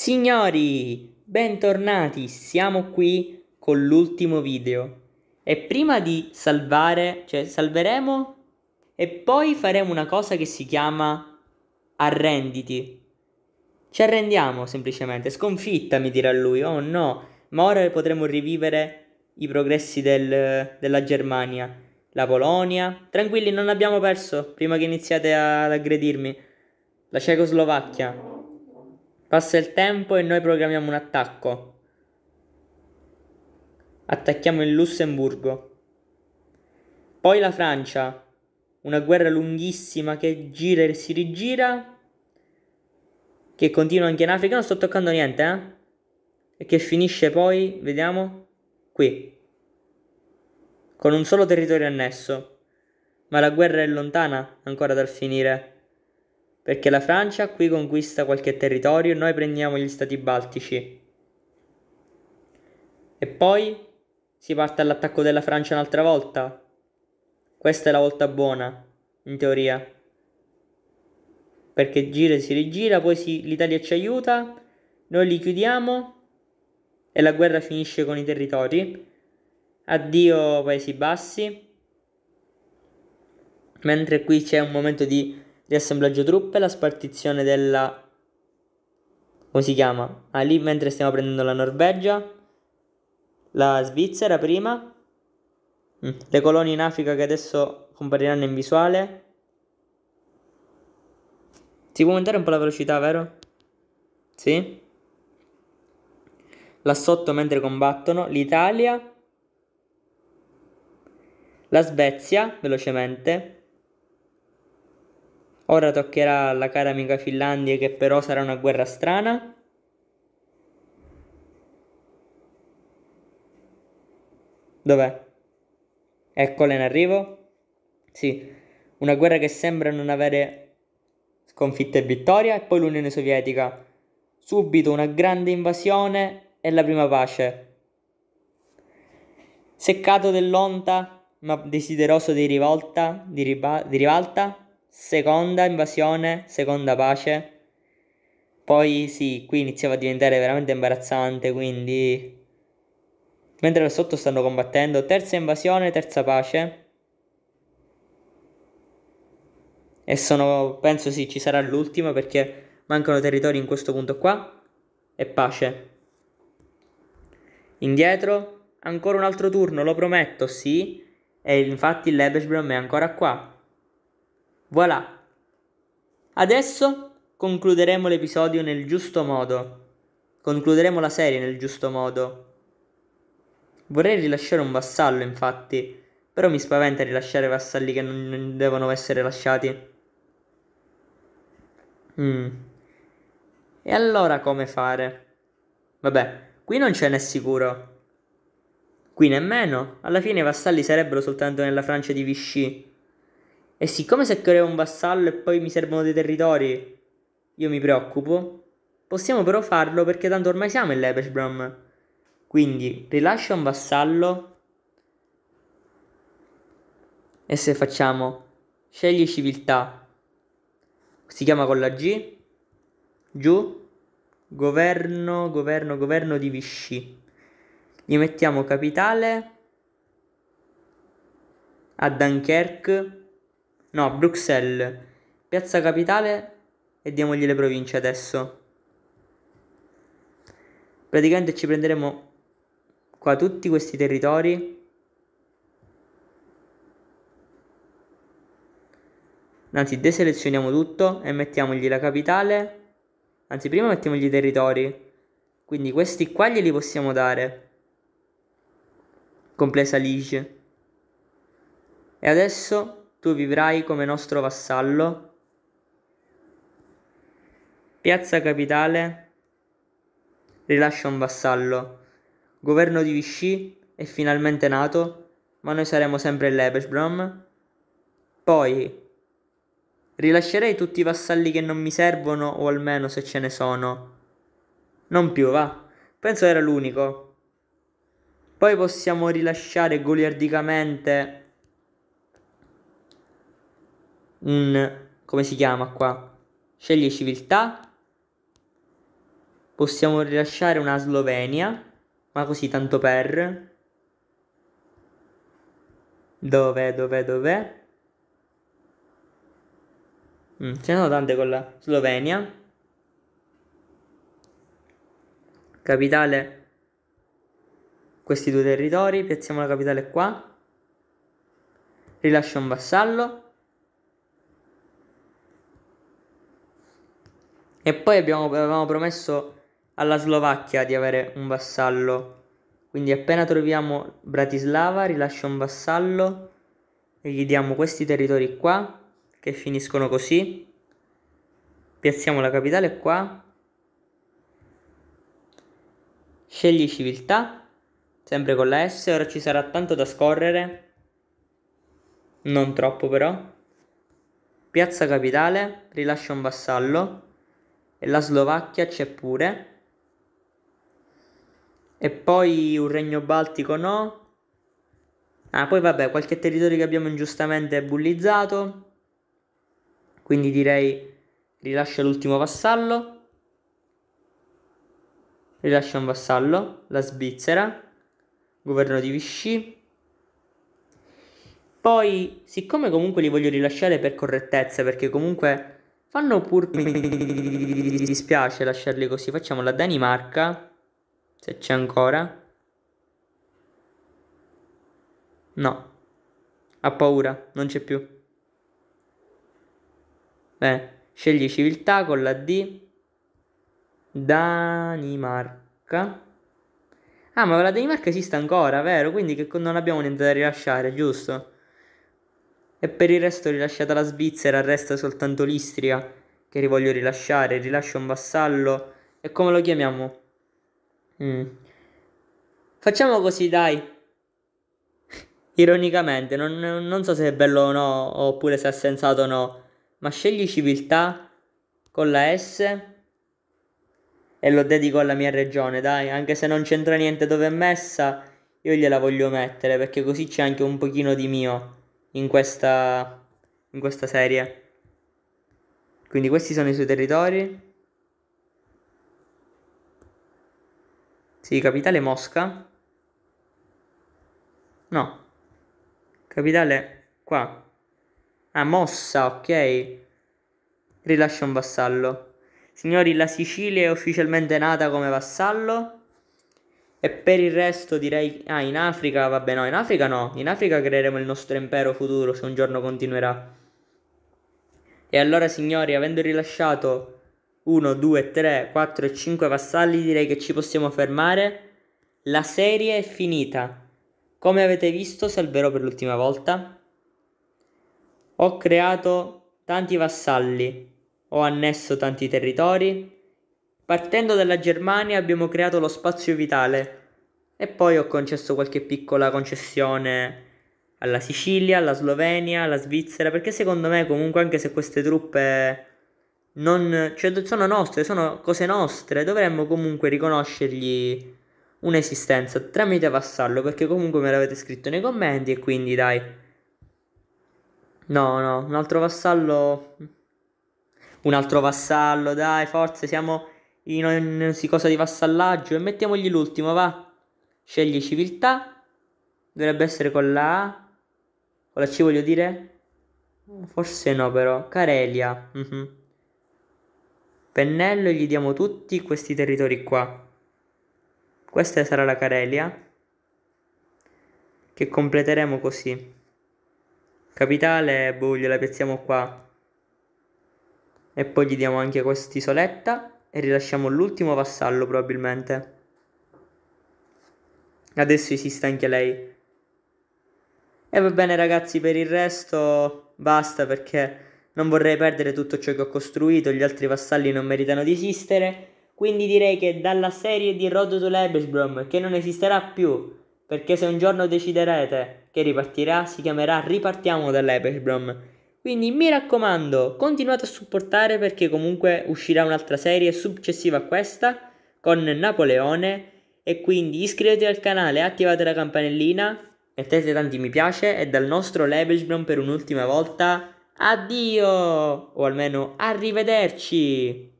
Signori, bentornati, siamo qui con l'ultimo video. E prima di salvare, cioè salveremo e poi faremo una cosa che si chiama arrenditi. Ci arrendiamo semplicemente, sconfitta mi dirà lui, oh no, ma ora potremo rivivere i progressi del, della Germania, la Polonia. Tranquilli, non abbiamo perso, prima che iniziate ad aggredirmi. La Cecoslovacchia, Passa il tempo e noi programmiamo un attacco. Attacchiamo il Lussemburgo. Poi la Francia. Una guerra lunghissima che gira e si rigira. Che continua anche in Africa. Non sto toccando niente, eh? E che finisce poi, vediamo, qui. Con un solo territorio annesso. Ma la guerra è lontana ancora dal finire perché la Francia qui conquista qualche territorio e noi prendiamo gli stati baltici. E poi si parte all'attacco della Francia un'altra volta. Questa è la volta buona, in teoria. Perché gira e si rigira, poi si, l'Italia ci aiuta, noi li chiudiamo e la guerra finisce con i territori. Addio Paesi Bassi. Mentre qui c'è un momento di riassemblaggio truppe, la spartizione della... come si chiama? Ah, lì mentre stiamo prendendo la Norvegia, la Svizzera prima, mm, le colonie in Africa che adesso compariranno in visuale. Si può aumentare un po' la velocità, vero? Sì? Là sotto mentre combattono, l'Italia, la Svezia, velocemente, Ora toccherà alla cara amica Finlandia che però sarà una guerra strana. Dov'è? Eccola in arrivo. Sì, una guerra che sembra non avere sconfitta e vittoria e poi l'Unione Sovietica. Subito una grande invasione e la prima pace. Seccato dell'onta, ma desideroso di rivolta, di, riba- di rivalta, seconda invasione, seconda pace. Poi sì, qui iniziava a diventare veramente imbarazzante, quindi... Mentre là sotto stanno combattendo, terza invasione, terza pace. E sono, penso sì, ci sarà l'ultima perché mancano territori in questo punto qua. E pace. Indietro, ancora un altro turno, lo prometto, sì. E infatti l'Ebeshbrom è ancora qua. Voilà. Adesso concluderemo l'episodio nel giusto modo. Concluderemo la serie nel giusto modo. Vorrei rilasciare un vassallo, infatti, però mi spaventa rilasciare vassalli che non devono essere lasciati. Mm. E allora come fare? Vabbè, qui non ce n'è sicuro. Qui nemmeno. Alla fine i vassalli sarebbero soltanto nella Francia di Vichy. E siccome se creo un vassallo e poi mi servono dei territori, io mi preoccupo, possiamo però farlo perché tanto ormai siamo in Lebesbrom. Quindi rilascia un vassallo e se facciamo scegli civiltà, si chiama con la G, giù, governo, governo, governo di Vichy. Gli mettiamo capitale a Dunkerque No, Bruxelles. Piazza Capitale e diamogli le province adesso. Praticamente ci prenderemo qua tutti questi territori. Anzi, deselezioniamo tutto e mettiamogli la capitale. Anzi, prima mettiamogli i territori. Quindi questi qua glieli possiamo dare. Compresa Liege. E adesso tu vivrai come nostro vassallo. Piazza Capitale rilascia un vassallo. Governo di Vichy è finalmente nato, ma noi saremo sempre l'Ebesbrom. Poi rilascerei tutti i vassalli che non mi servono, o almeno se ce ne sono. Non più, va. Penso era l'unico. Poi possiamo rilasciare goliardicamente un... come si chiama qua? Scegli civiltà. Possiamo rilasciare una Slovenia, ma così tanto per... Dov'è, dov'è, dov'è? Mm, ce ne sono tante con la Slovenia. Capitale. Questi due territori. Piazziamo la capitale qua. Rilascia un vassallo. E poi abbiamo, avevamo promesso alla Slovacchia di avere un vassallo. Quindi appena troviamo Bratislava rilascia un vassallo e gli diamo questi territori qua che finiscono così. Piazziamo la capitale qua. Scegli civiltà, sempre con la S, ora ci sarà tanto da scorrere. Non troppo però. Piazza capitale, rilascia un vassallo e la Slovacchia c'è pure. E poi un regno baltico no. Ah, poi vabbè, qualche territorio che abbiamo ingiustamente bullizzato. Quindi direi rilascia l'ultimo vassallo. Rilascia un vassallo, la Svizzera, governo di Vichy. Poi, siccome comunque li voglio rilasciare per correttezza, perché comunque Fanno pur... Mi dispiace lasciarli così. Facciamo la Danimarca. Se c'è ancora. No. Ha paura. Non c'è più. Bene. Scegli civiltà con la D. Danimarca. Ah, ma la Danimarca esiste ancora, vero? Quindi che non abbiamo niente da rilasciare, giusto? E per il resto rilasciata la Svizzera resta soltanto l'Istria, che rivoglio rilasciare, rilascio un vassallo, e come lo chiamiamo? Mm. Facciamo così, dai. Ironicamente, non, non, so se è bello o no, oppure se ha sensato o no, ma scegli civiltà con la S e lo dedico alla mia regione, dai, anche se non c'entra niente dove è messa, io gliela voglio mettere, perché così c'è anche un pochino di mio in questa, in questa serie. Quindi questi sono i suoi territori. Sì, capitale Mosca. No. Capitale qua. Ah, mossa, ok. Rilascia un vassallo. Signori, la Sicilia è ufficialmente nata come vassallo. E per il resto direi... Ah, in Africa, vabbè no, in Africa no. In Africa creeremo il nostro impero futuro se un giorno continuerà. E allora signori, avendo rilasciato 1, 2, 3, 4 e 5 vassalli, direi che ci possiamo fermare. La serie è finita. Come avete visto, salverò per l'ultima volta. Ho creato tanti vassalli, ho annesso tanti territori, Partendo dalla Germania abbiamo creato lo spazio vitale e poi ho concesso qualche piccola concessione alla Sicilia, alla Slovenia, alla Svizzera, perché secondo me comunque anche se queste truppe non, cioè, sono nostre, sono cose nostre, dovremmo comunque riconoscergli un'esistenza tramite vassallo, perché comunque me l'avete scritto nei commenti e quindi dai. No, no, un altro vassallo... Un altro vassallo, dai, forse siamo in, ogni cosa di vassallaggio e mettiamogli l'ultimo, va. Scegli civiltà, dovrebbe essere con la A, con la C voglio dire? Forse no però, Carelia. Mm-hmm. Pennello e gli diamo tutti questi territori qua. Questa sarà la Carelia, che completeremo così. Capitale, boh, gliela piazziamo qua. E poi gli diamo anche quest'isoletta e rilasciamo l'ultimo vassallo probabilmente. Adesso esiste anche lei. E va bene ragazzi, per il resto basta perché non vorrei perdere tutto ciò che ho costruito, gli altri vassalli non meritano di esistere, quindi direi che dalla serie di Road to Lebesbrom, che non esisterà più, perché se un giorno deciderete che ripartirà, si chiamerà Ripartiamo da Lebesbrom. Quindi mi raccomando, continuate a supportare perché comunque uscirà un'altra serie successiva a questa con Napoleone e quindi iscrivetevi al canale, attivate la campanellina, mettete tanti mi piace e dal nostro Lebelsbron per un'ultima volta addio o almeno arrivederci.